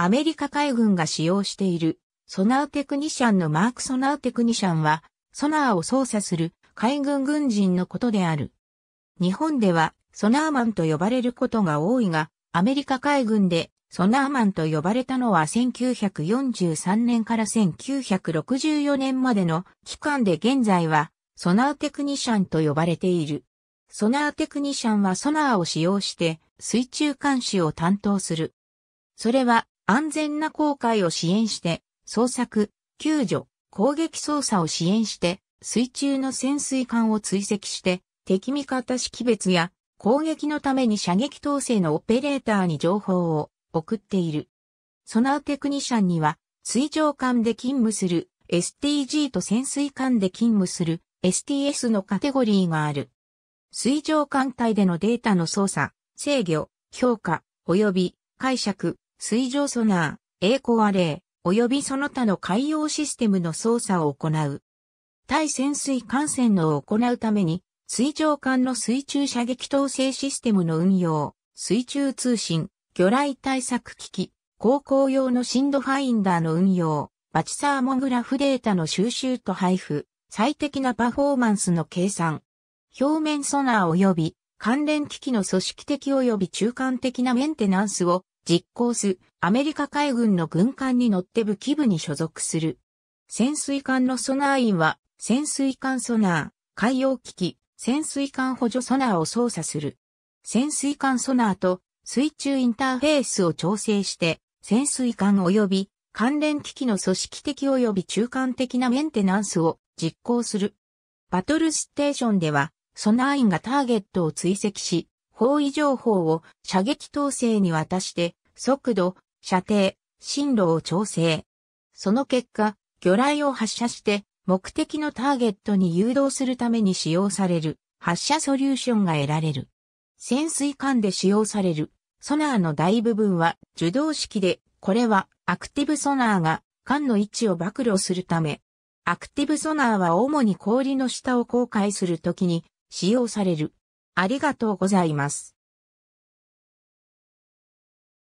アメリカ海軍が使用しているソナーテクニシャンのマークソナーテクニシャンは、ソナーを操作する海軍軍人のことである。日本ではソナーマンと呼ばれることが多いが、アメリカ海軍でソナーマンと呼ばれたのは1943年から1964年までの期間で現在はソナーテクニシャンと呼ばれている。ソナーテクニシャンはソナーを使用して水中監視を担当する。それは安全な航海を支援して、捜索、救助、攻撃操作を支援して、水中の潜水艦を追跡して、敵味方識別や攻撃のために射撃統制のオペレーターに情報を送っている。ソナーテクニシャンには、水上艦で勤務する STG と潜水艦で勤務する STS のカテゴリーがある。水上艦隊でのデータの操作、制御、評価、及び解釈、水上ソナー、栄光アレー、及びその他の海洋システムの操作を行う。対潜水艦船のを行うために、水上艦の水中射撃統制システムの運用、水中通信、魚雷対策機器、航行用のシンドファインダーの運用、バチサーモグラフデータの収集と配布、最適なパフォーマンスの計算、表面ソナー及び関連機器の組織的及び中間的なメンテナンスを実行す、アメリカ海軍の軍艦に乗って武器部に所属する。潜水艦のソナー員は、潜水艦ソナー、海洋機器、潜水艦補助ソナーを操作する。潜水艦ソナーと水中インターフェースを調整して、潜水艦及び関連機器の組織的及び中間的なメンテナンスを実行する。バトルステーションでは、ソナー員がターゲットを追跡し、方位情報を射撃統制に渡して、速度、射程、進路を調整。その結果、魚雷を発射して、目的のターゲットに誘導するために使用される発射ソリューションが得られる。潜水艦で使用されるソナーの大部分は受動式で、これはアクティブソナーが艦の位置を暴露するため、アクティブソナーは主に氷の下を航海するときに使用される。ありがとうございます。